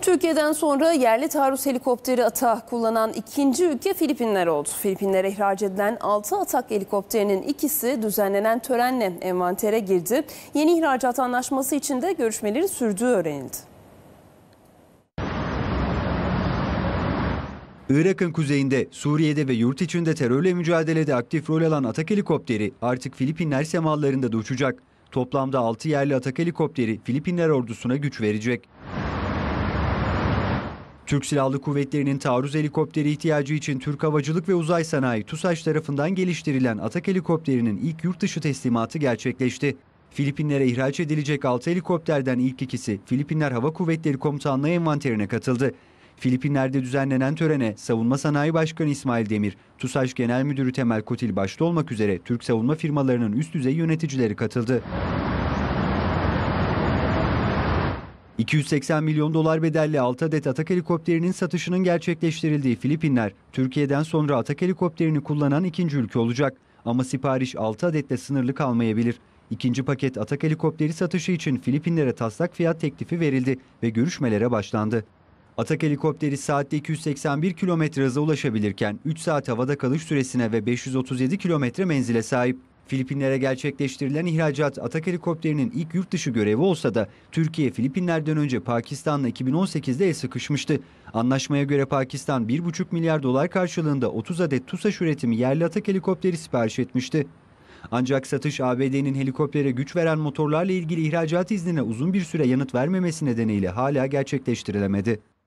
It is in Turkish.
Türkiye'den sonra yerli taarruz helikopteri ata kullanan ikinci ülke Filipinler oldu. Filipinlere ihraç edilen 6 atak helikopterinin ikisi düzenlenen törenle envantere girdi. Yeni ihracat anlaşması için de görüşmelerin sürdüğü öğrenildi. Irak'ın kuzeyinde, Suriye'de ve yurt içinde terörle mücadelede aktif rol alan Atak helikopteri artık Filipinler semalarında da uçacak. Toplamda 6 yerli Atak helikopteri Filipinler ordusuna güç verecek. Türk Silahlı Kuvvetleri'nin taarruz helikopteri ihtiyacı için Türk Havacılık ve Uzay Sanayi TUSAŞ tarafından geliştirilen Atak helikopterinin ilk yurt dışı teslimatı gerçekleşti. Filipinlere ihraç edilecek 6 helikopterden ilk ikisi Filipinler Hava Kuvvetleri Komutanlığı envanterine katıldı. Filipinler'de düzenlenen törene Savunma Sanayi Başkanı İsmail Demir, TUSAŞ Genel Müdürü Temel Kotil başta olmak üzere Türk savunma firmalarının üst düzey yöneticileri katıldı. 280 milyon dolar bedelli 6 adet Atak helikopterinin satışının gerçekleştirildiği Filipinler, Türkiye'den sonra Atak helikopterini kullanan ikinci ülke olacak. Ama sipariş 6 adetle sınırlı kalmayabilir. İkinci paket Atak helikopteri satışı için Filipinlere taslak fiyat teklifi verildi ve görüşmelere başlandı. Atak helikopteri saatte 281 kilometre hıza ulaşabilirken 3 saat havada kalış süresine ve 537 kilometre menzile sahip. Filipinlere gerçekleştirilen ihracat Atak helikopterinin ilk yurt dışı görevi olsa da Türkiye Filipinler'den önce Pakistan'la 2018'de el sıkışmıştı. Anlaşmaya göre Pakistan 1,5 milyar dolar karşılığında 30 adet TUSAŞ üretimi yerli Atak helikopteri sipariş etmişti. Ancak satış ABD'nin helikoptere güç veren motorlarla ilgili ihracat iznine uzun bir süre yanıt vermemesi nedeniyle hala gerçekleştirilemedi.